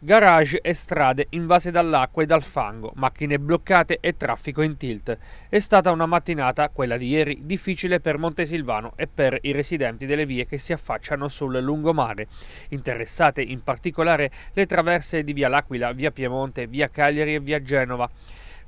Garage e strade invase dall'acqua e dal fango, macchine bloccate e traffico in tilt. È stata una mattinata, quella di ieri, difficile per Montesilvano e per i residenti delle vie che si affacciano sul lungomare. Interessate in particolare le traverse di via L'Aquila, via Piemonte, via Cagliari e via Genova.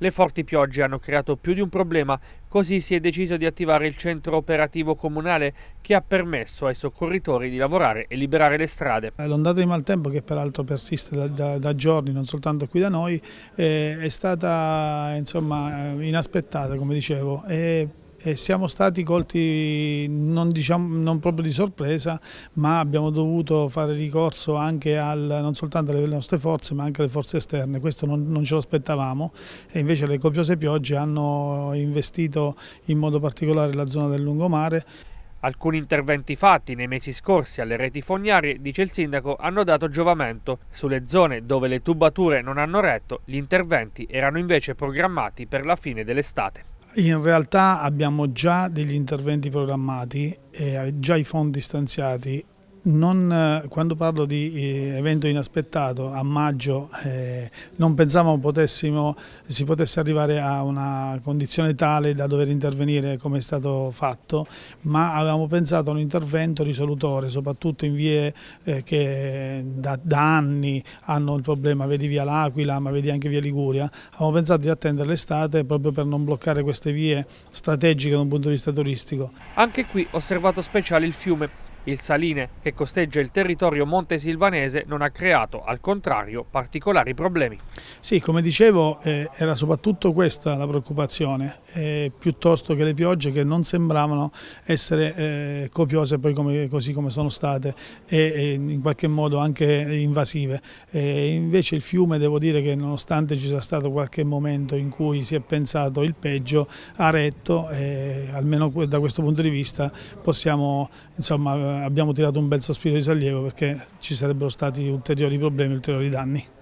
Le forti piogge hanno creato più di un problema, così si è deciso di attivare il centro operativo comunale che ha permesso ai soccorritori di lavorare e liberare le strade. Eh, l'ondata di maltempo, che peraltro persiste da, da, da giorni, non soltanto qui da noi, eh, è stata insomma, eh, inaspettata, come dicevo, e e siamo stati colti non, diciamo, non, proprio di sorpresa ma abbiamo dovuto fare ricorso anche al, non soltanto alle nostre forze ma anche alle forze esterne, questo non, non ce lo aspettavamo e invece le copiose piogge hanno investito in modo particolare la zona del lungomare. Alcuni interventi fatti nei mesi scorsi alle reti fognarie, dice il sindaco, hanno dato giovamento. Sulle zone dove le tubature non hanno retto, gli interventi erano invece programmati per la fine dell'estate. In realtà abbiamo già degli interventi programmati, eh, già i fondi stanziati non, quando parlo di eh, evento inaspettato, a maggio eh, non pensavamo potessimo, si potesse arrivare a una condizione tale da dover intervenire come è stato fatto, ma avevamo pensato a un intervento risolutore, soprattutto in vie eh, che da, da, anni hanno il problema, vedi via L'Aquila, ma vedi anche via Liguria, avevamo pensato di attendere l'estate proprio per non bloccare queste vie strategiche da un punto di vista turistico. Anche qui osservato speciale il fiume il saline che costeggia il territorio montesilvanese non ha creato, al contrario, particolari problemi. Sì, come dicevo, eh, era soprattutto questa la preoccupazione, eh, piuttosto che le piogge che non sembravano essere eh, copiose, poi come, così come sono state, e, e, in qualche modo anche invasive. Eh, invece il fiume, devo dire che nonostante ci sia stato qualche momento in cui si è pensato il peggio, ha retto, eh, almeno da questo punto di vista possiamo insomma, abbiamo tirato un bel sospiro di sollievo perché ci sarebbero stati ulteriori problemi, ulteriori danni.